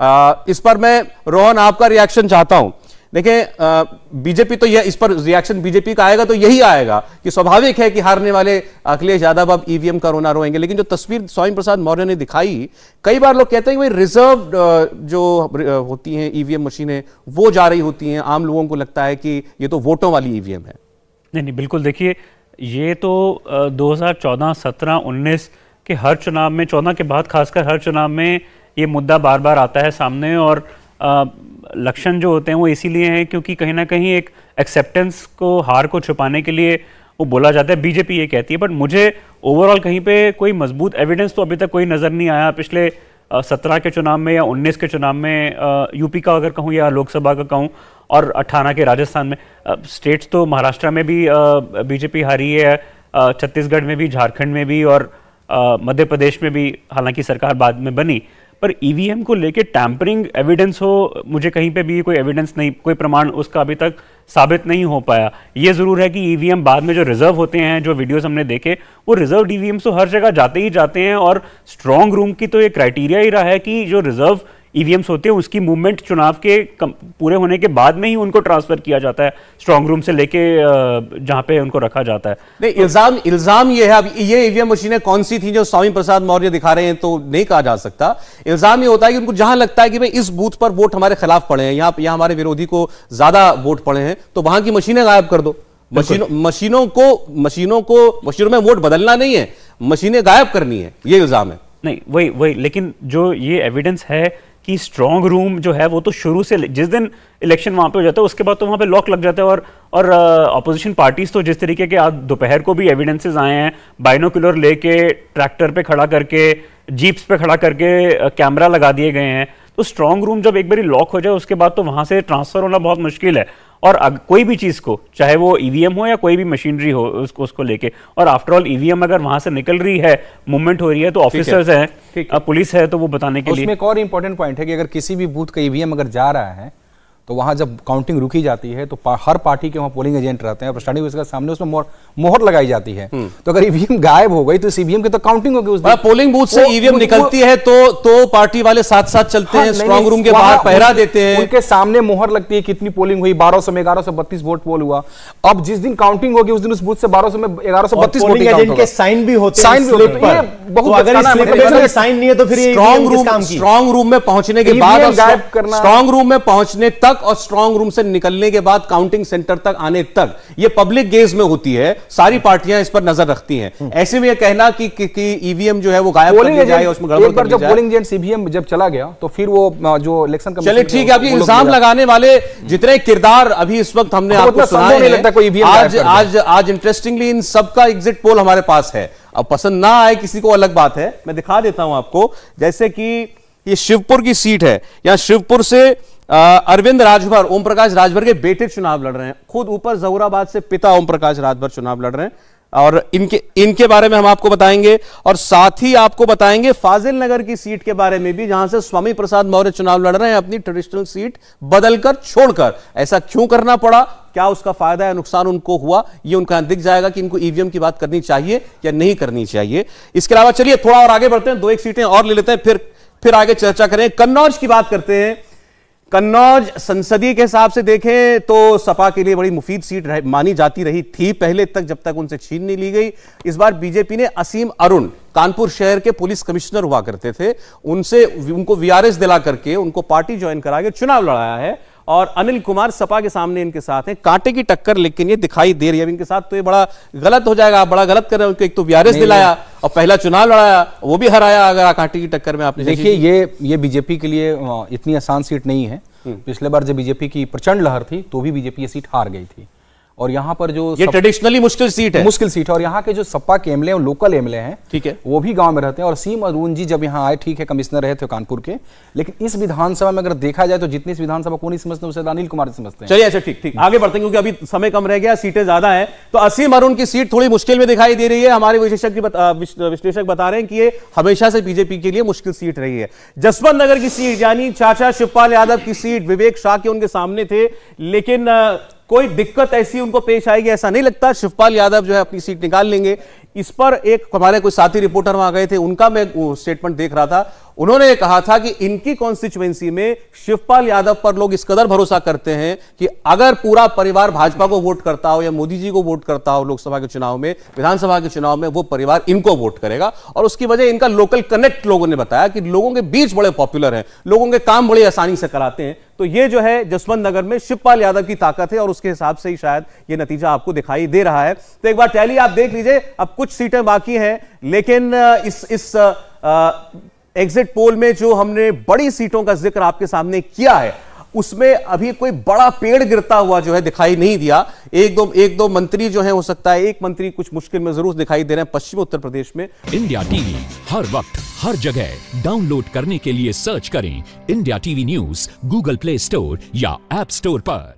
आ, इस पर मैं रोहन आपका रिएक्शन चाहता हूं देखें बीजेपी तो यह इस पर रिएक्शन बीजेपी का आएगा तो यही आएगा कि स्वाभाविक है कि हारने वाले अखिलेश यादव अब ईवीएम e का रोना रोएंगे लेकिन जो तस्वीर स्वामी प्रसाद मौर्य ने दिखाई कई बार लोग कहते हैं भाई रिजर्व जो होती हैं ईवीएम e मशीनें वो जा रही होती हैं आम लोगों को लगता है कि ये तो वोटों वाली ईवीएम e है नहीं नहीं बिल्कुल देखिए ये तो दो हजार के हर चुनाव में चौदह के बाद खासकर हर चुनाव में ये मुद्दा बार बार आता है सामने और लक्षण जो होते हैं वो इसीलिए हैं क्योंकि कहीं ना कहीं एक एक्सेप्टेंस को हार को छुपाने के लिए वो बोला जाता है बीजेपी ये कहती है बट मुझे ओवरऑल कहीं पे कोई मजबूत एविडेंस तो अभी तक कोई नज़र नहीं आया पिछले सत्रह के चुनाव में या उन्नीस के चुनाव में यूपी का अगर कहूँ या लोकसभा का कहूँ और अट्ठारह के राजस्थान में स्टेट्स तो महाराष्ट्र में भी बीजेपी हारी है छत्तीसगढ़ में भी झारखंड में भी और मध्य प्रदेश में भी हालांकि सरकार बाद में बनी पर ईवीएम e को लेके टैम्परिंग एविडेंस हो मुझे कहीं पे भी कोई एविडेंस नहीं कोई प्रमाण उसका अभी तक साबित नहीं हो पाया ये ज़रूर है कि ईवीएम e बाद में जो रिजर्व होते हैं जो वीडियोस हमने देखे वो रिजर्व ईवीएम e तो हर जगह जाते ही जाते हैं और स्ट्रॉन्ग रूम की तो ये क्राइटेरिया ही रहा है कि जो रिजर्व ईवीएम्स e होते हैं उसकी मूवमेंट चुनाव के पूरे होने के बाद में ही उनको ट्रांसफर किया जाता है स्ट्रांग रूम से लेके जहां पे उनको रखा जाता है नहीं तो, इल्जाम इल्जाम ये है अब ये ईवीएम e मशीनें कौन सी थी जो स्वामी प्रसाद मौर्य दिखा रहे हैं तो नहीं कहा जा सकता इल्जाम ये होता है कि उनको जहां लगता है कि भाई इस बूथ पर वोट हमारे खिलाफ पड़े हैं यहाँ यहाँ हमारे विरोधी को ज्यादा वोट पड़े हैं तो वहां की मशीनें गायब कर दो मशीनों मशीनों को मशीनों को मशीनों में वोट बदलना नहीं है मशीनें गायब करनी है ये इल्जाम है नहीं वही वही लेकिन जो ये एविडेंस है कि स्ट्रॉन्ग रूम जो है वो तो शुरू से जिस दिन इलेक्शन वहाँ पे हो जाता है उसके बाद तो वहाँ पे लॉक लग जाता है और और अपोजिशन uh, पार्टीज तो जिस तरीके के आज दोपहर को भी एविडेंसेस आए हैं बाइनोकुलर लेके ट्रैक्टर पे खड़ा करके जीप्स पे खड़ा करके कैमरा uh, लगा दिए गए हैं तो स्ट्रॉन्ग रूम जब एक बार लॉक हो जाए उसके बाद तो वहाँ से ट्रांसफ़र होना बहुत मुश्किल है और कोई भी चीज़ को चाहे वो ईवीएम e हो या कोई भी मशीनरी हो उसको उसको लेके और आफ्टर ऑल ईवीएम अगर वहां से निकल रही है मूवमेंट हो रही है तो ऑफिसर्स हैं पुलिस है तो वो बताने के लिए एक और इंपॉर्टेंट पॉइंट है कि अगर किसी भी बूथ का ईवीएम e अगर जा रहा है तो वहाँ जब काउंटिंग रुकी जाती है तो पा, हर पार्टी के वहाँ पोलिंग एजेंट रहते हैं प्रशांत उसके सामने उसमें मोहर, मोहर लगाई जाती है हम्म। तो अगर ईवीएम e गायब हो गई तो ईवीएम की तो काउंटिंग होगी उस पोलिंग हाँ, बूथ से ईवीएम e निकलती है तो तो पार्टी वाले साथ साथ चलते हाँ, हैं स्ट्रॉन्ग रूम के बाहर पहरा देते हैं उनके सामने मोहर लगती है कितनी पोलिंग हुई बारह सौ में ग्यारह सौ बत्तीस वोट पोल हुआ अब जिस दिन काउंटिंग होगी उस दिन उस बूथ से बारह सौ में ग्यारह सौ बत्तीस वोटिंग एजेंट के साइन भी होते साइन भी होते तो अच्छा साइन मतलब नहीं है तो फिर स्ट्रॉन्ग रूम स्ट्रॉन्ग रूम में पहुंचने के e बाद स्ट्रॉन्ग रूम में पहुंचने तक तक और स्ट्रांग रूम से निकलने के बाद काउंटिंग सेंटर तक आने तक ये पब्लिक गेज में होती है सारी पार्टियां इस पर नजर रखती हैं हम्म। ऐसे में यह कहना कि, ईवीएम e जो है वो गायब कर जाए उसमें गड़बड़ कर जब पोलिंग एजेंट सीवीएम जब चला गया तो फिर वो जो इलेक्शन चले ठीक है अभी इल्जाम लगाने वाले जितने किरदार अभी इस वक्त हमने आपको सुनाए e आज इंटरेस्टिंगली इन सबका एग्जिट पोल हमारे पास है अब पसंद ना आए किसी को अलग बात है मैं दिखा देता हूं आपको जैसे कि ये शिवपुर की सीट है यहां शिवपुर से अरविंद राजभर ओम प्रकाश राजभर के बेटे चुनाव लड़ रहे हैं खुद ऊपर जहूराबाद से पिता ओम प्रकाश राजभर चुनाव लड़ रहे हैं और इनके इनके बारे में हम आपको बताएंगे और साथ ही आपको बताएंगे फाजिल नगर की सीट के बारे में भी जहां से स्वामी प्रसाद मौर्य चुनाव लड़ रहे हैं अपनी ट्रेडिशनल सीट बदलकर छोड़कर ऐसा क्यों करना पड़ा क्या उसका फायदा या नुकसान उनको हुआ ये उनका दिख जाएगा कि इनको ईवीएम e की बात करनी चाहिए या नहीं करनी चाहिए इसके अलावा चलिए थोड़ा और आगे बढ़ते हैं दो एक सीटें और ले लेते हैं फिर फिर आगे चर्चा करें कन्नौज की बात करते हैं कन्नौज संसदीय के हिसाब से देखें तो सपा के लिए बड़ी मुफीद सीट मानी जाती रही थी पहले तक जब तक उनसे छीन नहीं ली गई इस बार बीजेपी ने असीम अरुण कानपुर शहर के पुलिस कमिश्नर हुआ करते थे उनसे उनको वीआरएस दिला करके उनको पार्टी ज्वाइन करा के चुनाव लड़ाया है और अनिल कुमार सपा के सामने इनके साथ हैं कांटे की टक्कर लेकिन ये दिखाई दे रही है इनके साथ तो ये बड़ा गलत हो जाएगा बड़ा गलत कर रहे उनको एक तो वीआरएस दिलाया और पहला चुनाव लड़ाया वो भी हराया अगर आकांटी की टक्कर में आपने देखिए ये ये बीजेपी के लिए इतनी आसान सीट नहीं है हम्म। पिछले बार जब बीजेपी की प्रचंड लहर थी तो भी बीजेपी ये सीट हार गई थी और यहाँ पर जो ये ट्रेडिशनली मुश्किल सीट है मुश्किल सीट है और यहाँ के जो सपा के एमएलए लोकल एमएलए हैं ठीक है वो भी गांव में रहते हैं और सीम अरुण जी जब यहाँ आए ठीक है कमिश्नर रहे थे कानपुर के लेकिन इस विधानसभा में अगर देखा जाए तो जितनी इस विधानसभा को नहीं समझते उसे अनिल कुमार समझते हैं चलिए अच्छा ठीक ठीक आगे बढ़ते हैं क्योंकि अभी समय कम रह गया सीटें ज्यादा है तो असीम अरुण की सीट थोड़ी मुश्किल में दिखाई दे रही है हमारे विशेषज्ञ विश्लेषक बता रहे हैं कि ये हमेशा से बीजेपी के लिए मुश्किल सीट रही है जसवंत नगर की सीट यानी चाचा शिवपाल यादव की सीट विवेक शाह के उनके सामने थे लेकिन कोई दिक्कत ऐसी उनको पेश आएगी ऐसा नहीं लगता शिवपाल यादव जो है अपनी सीट निकाल लेंगे इस पर एक हमारे कोई साथी रिपोर्टर वहां गए थे उनका मैं स्टेटमेंट देख रहा था उन्होंने कहा था कि इनकी कॉन्स्टिट्युएंसी में शिवपाल यादव पर लोग इस कदर भरोसा करते हैं कि अगर पूरा परिवार भाजपा को वोट करता हो या मोदी जी को वोट करता हो लोकसभा के चुनाव में विधानसभा के चुनाव में वो परिवार इनको वोट करेगा और उसकी वजह इनका लोकल कनेक्ट लोगों ने बताया कि लोगों के बीच बड़े पॉपुलर हैं लोगों के काम बड़ी आसानी से कराते हैं तो ये जो है जसवंत नगर में शिवपाल यादव की ताकत है और उसके हिसाब से ही शायद ये नतीजा आपको दिखाई दे रहा है तो एक बार टैली आप देख लीजिए अब कुछ सीटें बाकी हैं लेकिन इस इस एग्जिट पोल में जो हमने बड़ी सीटों का जिक्र आपके सामने किया है उसमें अभी कोई बड़ा पेड़ गिरता हुआ जो है दिखाई नहीं दिया एक दो एक दो मंत्री जो है हो सकता है एक मंत्री कुछ मुश्किल में जरूर दिखाई दे रहे हैं पश्चिम उत्तर प्रदेश में इंडिया टीवी हर वक्त हर जगह डाउनलोड करने के लिए सर्च करें India TV news Google play store या एप स्टोर पर